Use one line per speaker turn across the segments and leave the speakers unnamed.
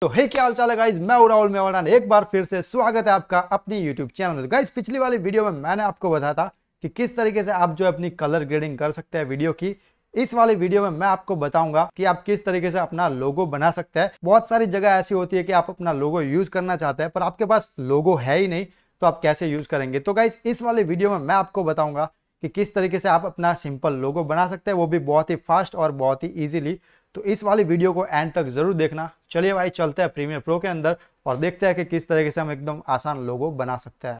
तो हे क्या हाल चाल है गाइज मैं राहुल मेवाड़ान एक बार फिर से स्वागत है आपका अपनी YouTube चैनल में गाइज पिछली वाली वीडियो में मैंने आपको बताया था कि किस तरीके से आप जो है अपनी कलर ग्रेडिंग कर सकते हैं वीडियो की इस वाले वीडियो में मैं आपको बताऊंगा कि आप किस तरीके से अपना लोगो बना सकते हैं बहुत सारी जगह ऐसी होती है कि आप अपना लोगो यूज करना चाहते हैं पर आपके पास लोगो है ही नहीं तो आप कैसे यूज करेंगे तो गाइज इस वाले वीडियो में मैं आपको बताऊंगा कि किस तरीके से आप अपना सिंपल लोगो बना सकते हैं वो भी बहुत ही फास्ट और बहुत ही ईजिली तो इस वाली वीडियो को एंड तक जरूर देखना चलिए भाई चलते हैं प्रीमियर प्रो के अंदर और देखते हैं कि किस तरीके से हम एकदम आसान लोगो बना सकते हैं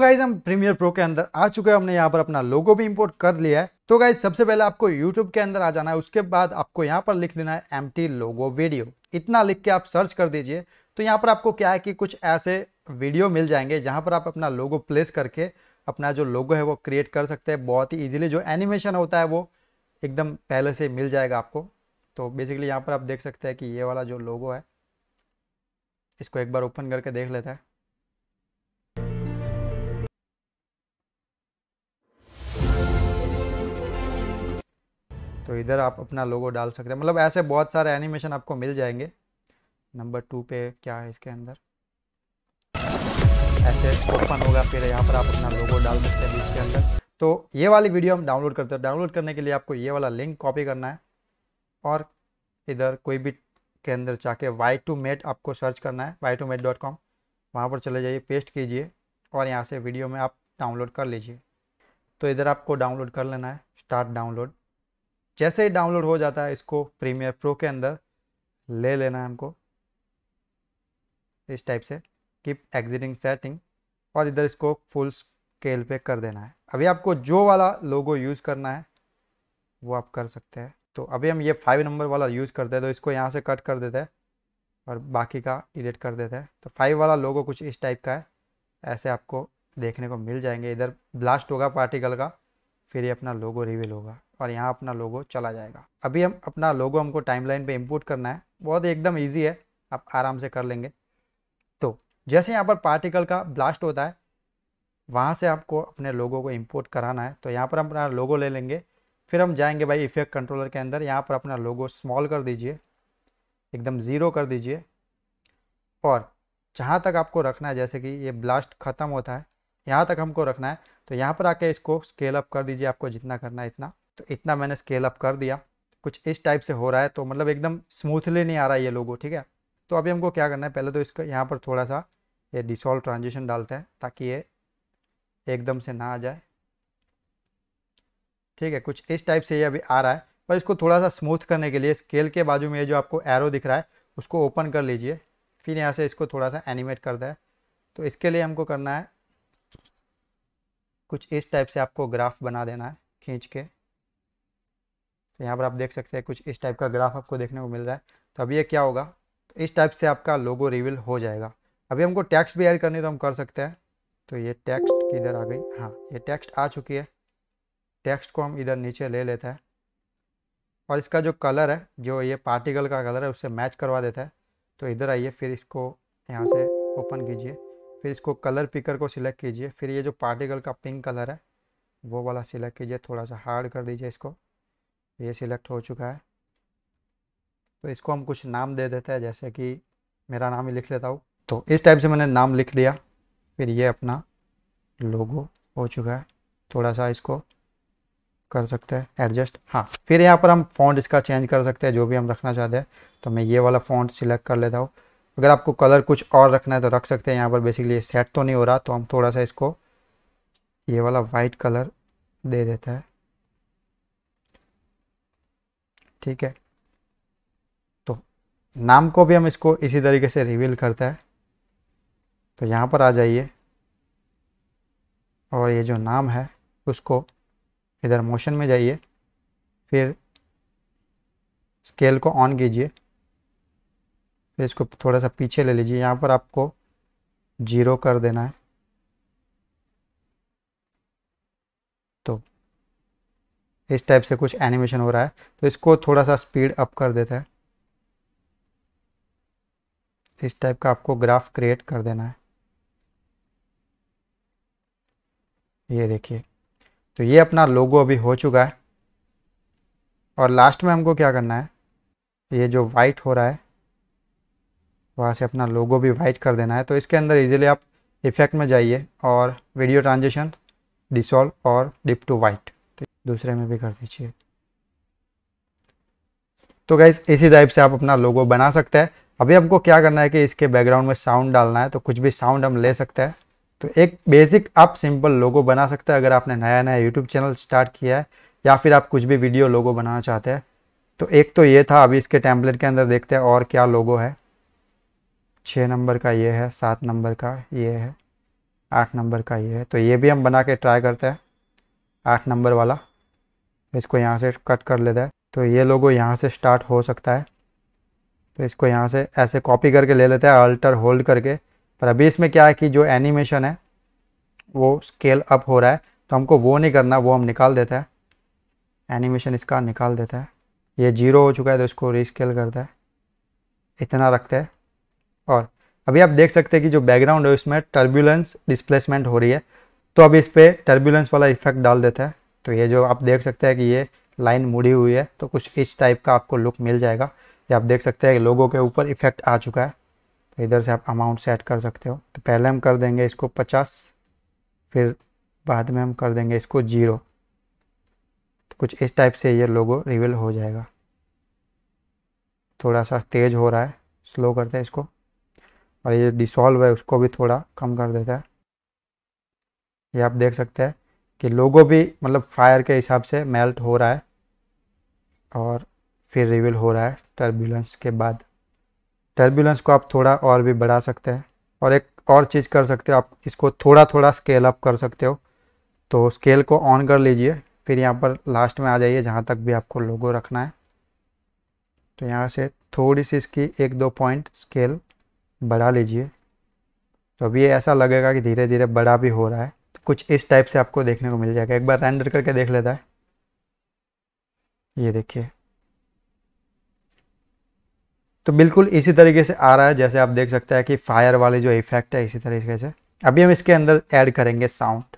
गाइज हम प्रीमियर प्रो के अंदर आ चुके हैं हमने यहाँ पर अपना लोगो भी इंपोर्ट कर लिया है तो गाइज सबसे पहले आपको यूट्यूब के अंदर आ जाना है उसके बाद आपको यहाँ पर लिख लेना है एम लोगो वीडियो इतना लिख के आप सर्च कर दीजिए तो यहाँ पर आपको क्या है कि कुछ ऐसे वीडियो मिल जाएंगे जहाँ पर आप अपना लोगो प्लेस करके अपना जो लोगो है वो क्रिएट कर सकते हैं बहुत ही ईजिली जो एनिमेशन होता है वो एकदम पहले से मिल जाएगा आपको तो बेसिकली यहाँ पर आप देख सकते हैं कि ये वाला जो लोगो है इसको एक बार ओपन करके देख लेता है तो इधर आप अपना लोगो डाल सकते हैं मतलब ऐसे बहुत सारे एनिमेशन आपको मिल जाएंगे नंबर टू पे क्या है इसके अंदर ऐसे ओपन होगा फिर यहाँ पर आप अपना लोगो डाल सकते हैं इसके अंदर तो ये वाली वीडियो हम डाउनलोड करते हैं डाउनलोड करने के लिए आपको ये वाला लिंक कॉपी करना है और इधर कोई भी के अंदर जाके वाई टू मेट आपको सर्च करना है Y two mate dot com वहाँ पर चले जाइए पेस्ट कीजिए और यहाँ से वीडियो में आप डाउनलोड कर लीजिए तो इधर आपको डाउनलोड कर लेना है स्टार्ट डाउनलोड जैसे ही डाउनलोड हो जाता है इसको प्रीमियर प्रो के अंदर ले लेना है हमको इस टाइप से कीप एग्जिटिंग सेटिंग और इधर इसको फुल स्केल पे कर देना है अभी आपको जो वाला लोगो यूज़ करना है वो आप कर सकते हैं तो अभी हम ये फाइव नंबर वाला यूज़ करते हैं तो इसको यहाँ से कट कर देते हैं और बाकी का एडिट कर देते हैं तो फाइव वाला लोगो कुछ इस टाइप का है ऐसे आपको देखने को मिल जाएंगे इधर ब्लास्ट होगा पार्टिकल का फिर ये अपना लोगो रिवील होगा और यहाँ अपना लोगो चला जाएगा अभी हम अपना लोगो हमको टाइमलाइन पे इंपोर्ट करना है बहुत एकदम इजी है आप आराम से कर लेंगे तो जैसे यहाँ पर पार्टिकल का ब्लास्ट होता है वहाँ से आपको अपने लोगों को इम्पोर्ट कराना है तो यहाँ पर हम अपना लोगो ले लेंगे फिर हम जाएंगे भाई इफेक्ट कंट्रोलर के अंदर यहाँ पर अपना लोगो स्मॉल कर दीजिए एकदम ज़ीरो कर दीजिए और जहाँ तक आपको रखना है जैसे कि ये ब्लास्ट ख़त्म होता है यहाँ तक हमको रखना है तो यहाँ पर आके इसको स्केल अप कर दीजिए आपको जितना करना है इतना तो इतना मैंने स्केल अप कर दिया कुछ इस टाइप से हो रहा है तो मतलब एकदम स्मूथली नहीं आ रहा है ये लोगो ठीक है तो अभी हमको क्या करना है पहले तो इसका यहाँ पर थोड़ा सा ये डिसॉल्व ट्रांजिशन डालते हैं ताकि ये एकदम से ना आ जाए ठीक है कुछ इस टाइप से ये अभी आ रहा है पर इसको थोड़ा सा स्मूथ करने के लिए स्केल के बाजू में ये जो आपको एरो दिख रहा है उसको ओपन कर लीजिए फिर यहाँ से इसको थोड़ा सा एनिमेट कर दें तो इसके लिए हमको करना है कुछ इस टाइप से आपको ग्राफ बना देना है खींच के तो यहाँ पर आप देख सकते हैं कुछ इस टाइप का ग्राफ आपको देखने को मिल रहा है तो अब ये क्या होगा तो इस टाइप से आपका लोगो रिविल हो जाएगा अभी हमको टेक्स्ट भी ऐड करनी तो हम कर सकते हैं तो ये टेक्स्ट किधर आ गई हाँ ये टेक्स्ट आ चुकी है टेक्स्ट को हम इधर नीचे ले लेते हैं और इसका जो कलर है जो ये पार्टिकल का कलर है उससे मैच करवा देता है तो इधर आइए फिर इसको यहाँ से ओपन कीजिए फिर इसको कलर पिकर को सिलेक्ट कीजिए फिर ये जो पार्टिकल का पिंक कलर है वो वाला सिलेक्ट कीजिए थोड़ा सा हार्ड कर दीजिए इसको ये सिलेक्ट हो चुका है तो इसको हम कुछ नाम दे देते हैं जैसे कि मेरा नाम ही लिख लेता हूँ तो इस टाइप से मैंने नाम लिख दिया फिर ये अपना लोगो हो चुका है थोड़ा सा इसको कर सकते हैं एडजस्ट हाँ फिर यहाँ पर हम फॉन्ट इसका चेंज कर सकते हैं जो भी हम रखना चाहते हैं तो मैं ये वाला फॉन्ट सिलेक्ट कर लेता हूँ अगर आपको कलर कुछ और रखना है तो रख सकते हैं यहाँ पर बेसिकली सेट तो नहीं हो रहा तो हम थोड़ा सा इसको ये वाला वाइट कलर दे देता है ठीक है तो नाम को भी हम इसको इसी तरीके से रिवील करता है तो यहाँ पर आ जाइए और ये जो नाम है उसको इधर मोशन में जाइए फिर स्केल को ऑन कीजिए इसको थोड़ा सा पीछे ले लीजिए यहाँ पर आपको जीरो कर देना है तो इस टाइप से कुछ एनिमेशन हो रहा है तो इसको थोड़ा सा स्पीड अप कर देते हैं इस टाइप का आपको ग्राफ क्रिएट कर देना है ये देखिए तो ये अपना लोगो अभी हो चुका है और लास्ट में हमको क्या करना है ये जो वाइट हो रहा है वहाँ से अपना लोगो भी वाइट कर देना है तो इसके अंदर इजीली आप इफेक्ट में जाइए और वीडियो ट्रांजेक्शन डिसॉल्व और डिप टू वाइट तो दूसरे में भी कर दीजिए तो गाइज इसी टाइप से आप अपना लोगो बना सकते हैं अभी हमको क्या करना है कि इसके बैकग्राउंड में साउंड डालना है तो कुछ भी साउंड हम ले सकते हैं तो एक बेसिक आप सिंपल लोगो बना सकते हैं अगर आपने नया नया यूट्यूब चैनल स्टार्ट किया है या फिर आप कुछ भी वीडियो लोगो बनाना चाहते हैं तो एक तो ये था अभी इसके टैंपलेट के अंदर देखते हैं और क्या लोगो है छः नंबर का ये है सात नंबर का ये है आठ नंबर का ये है तो ये भी हम बना के ट्राई करते हैं आठ नंबर वाला इसको यहाँ से कट कर लेता है तो ये लोगो यहाँ से स्टार्ट हो सकता है तो इसको यहाँ से ऐसे कॉपी करके ले लेते हैं अल्टर होल्ड करके पर अभी इसमें क्या है कि जो एनिमेशन है वो स्केल अप हो रहा है तो हमको वो नहीं करना वो हम निकाल देते हैं एनिमेशन इसका निकाल देता है ये जीरो हो चुका है तो इसको रीस्केल करता है इतना रखते हैं और अभी आप देख सकते हैं कि जो बैकग्राउंड है उसमें टर्बुलेंस डिस्प्लेसमेंट हो रही है तो अब इस पर टर्बुलेंस वाला इफेक्ट डाल देते हैं तो ये जो आप देख सकते हैं कि ये लाइन मुड़ी हुई है तो कुछ इस टाइप का आपको लुक मिल जाएगा ये आप देख सकते हैं कि लोगों के ऊपर इफेक्ट आ चुका है तो इधर से आप अमाउंट सेट कर सकते हो तो पहले हम कर देंगे इसको पचास फिर बाद में हम कर देंगे इसको जीरो तो कुछ इस टाइप से ये लोगो रिवील हो जाएगा थोड़ा सा तेज हो रहा है स्लो करते हैं इसको और ये डिसॉल्व है उसको भी थोड़ा कम कर देता है ये आप देख सकते हैं कि लोगो भी मतलब फायर के हिसाब से मेल्ट हो रहा है और फिर रिवील हो रहा है टर्बुलेंस के बाद टर्बुलेंस को आप थोड़ा और भी बढ़ा सकते हैं और एक और चीज़ कर सकते हो आप इसको थोड़ा थोड़ा स्केल अप कर सकते हो तो स्केल को ऑन कर लीजिए फिर यहाँ पर लास्ट में आ जाइए जहाँ तक भी आपको लोगो रखना है तो यहाँ से थोड़ी सी इसकी एक दो पॉइंट स्केल बढ़ा लीजिए तो अभी ये ऐसा लगेगा कि धीरे धीरे बड़ा भी हो रहा है तो कुछ इस टाइप से आपको देखने को मिल जाएगा एक बार रेंडर करके देख लेता है ये देखिए तो बिल्कुल इसी तरीके से आ रहा है जैसे आप देख सकते हैं कि फायर वाले जो इफेक्ट है इसी तरीके से अभी हम इसके अंदर ऐड करेंगे साउंड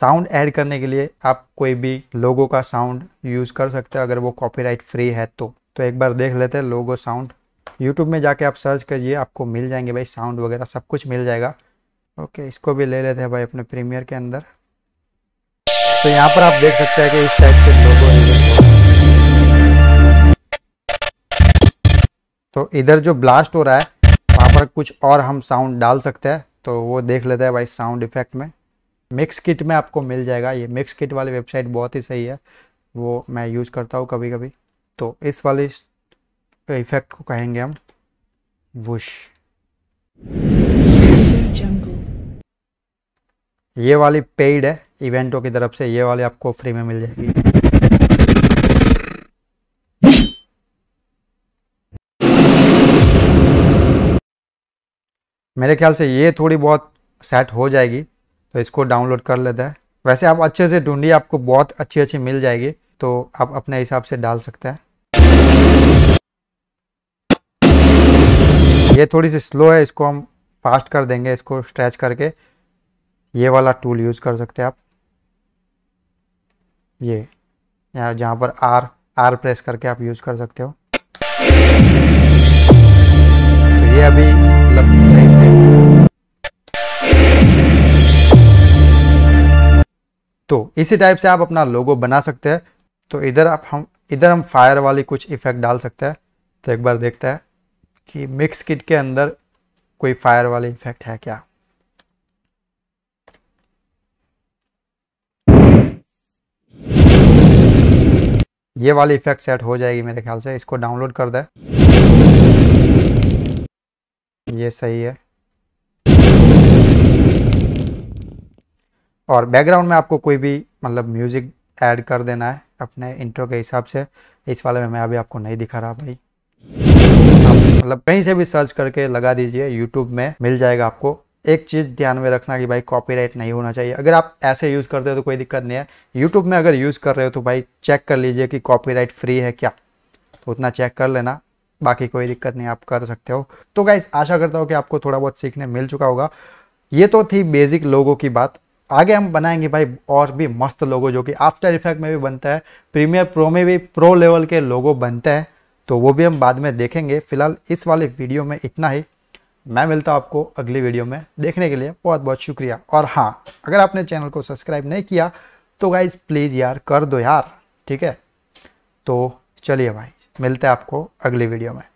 साउंड ऐड करने के लिए आप कोई भी लोगों का साउंड यूज़ कर सकते हो अगर वो कॉपीराइट फ्री है तो तो एक बार देख लेते हैं लोगो साउंड यूट्यूब में जाके आप सर्च करिए आपको मिल जाएंगे भाई साउंड वगैरह सब कुछ मिल जाएगा ओके इसको भी ले लेते हैं भाई अपने प्रीमियर के अंदर तो यहाँ पर आप देख सकते हैं कि इस टाइप से लोगो तो इधर जो ब्लास्ट हो रहा है वहाँ पर कुछ और हम साउंड डाल सकते हैं तो वो देख लेते हैं भाई साउंड इफेक्ट में मिक्स किट में आपको मिल जाएगा ये मिक्स किट वाली वेबसाइट बहुत ही सही है वो मैं यूज़ करता हूँ कभी कभी तो इस वाले इफेक्ट को कहेंगे हम वुश ये वाली पेड है इवेंटों की तरफ से ये वाली आपको फ्री में मिल जाएगी मेरे ख्याल से ये थोड़ी बहुत सेट हो जाएगी तो इसको डाउनलोड कर लेता है वैसे आप अच्छे से ढूंढिए आपको बहुत अच्छी अच्छी मिल जाएगी तो आप अपने हिसाब से डाल सकते हैं ये थोड़ी सी स्लो है इसको हम फास्ट कर देंगे इसको स्ट्रेच करके ये वाला टूल यूज़ कर सकते हैं आप ये यहाँ जहाँ पर आर आर प्रेस करके आप यूज़ कर सकते हो तो ये अभी मतलब सही से तो इसी टाइप से आप अपना लोगो बना सकते हैं तो इधर आप हम इधर हम फायर वाली कुछ इफेक्ट डाल सकते हैं तो एक बार देखते हैं कि मिक्स किट के अंदर कोई फायर वाली इफेक्ट है क्या ये वाली इफेक्ट सेट हो जाएगी मेरे ख्याल से इसको डाउनलोड कर दे ये सही है और बैकग्राउंड में आपको कोई भी मतलब म्यूज़िक ऐड कर देना है अपने इंट्रो के हिसाब से इस वाले में मैं अभी आपको नहीं दिखा रहा भाई मतलब कहीं से भी सर्च करके लगा दीजिए यूट्यूब में मिल जाएगा आपको एक चीज़ ध्यान में रखना कि भाई कॉपीराइट नहीं होना चाहिए अगर आप ऐसे यूज़ करते हो तो कोई दिक्कत नहीं है यूट्यूब में अगर यूज़ कर रहे हो तो भाई चेक कर लीजिए कि कॉपीराइट फ्री है क्या तो उतना चेक कर लेना बाकी कोई दिक्कत नहीं आप कर सकते हो तो गाइज आशा करता हूँ कि आपको थोड़ा बहुत सीखने मिल चुका होगा ये तो थी बेसिक लोगों की बात आगे हम बनाएंगे भाई और भी मस्त लोगो जो कि आफ्टर इफेक्ट में भी बनता है प्रीमियर प्रो में भी प्रो लेवल के लोगो बनते हैं तो वो भी हम बाद में देखेंगे फिलहाल इस वाले वीडियो में इतना ही मैं मिलता हूँ आपको अगली वीडियो में देखने के लिए बहुत बहुत शुक्रिया और हाँ अगर आपने चैनल को सब्सक्राइब नहीं किया तो गाइज प्लीज़ यार कर दो यार ठीक है तो चलिए भाई मिलते हैं आपको अगली वीडियो में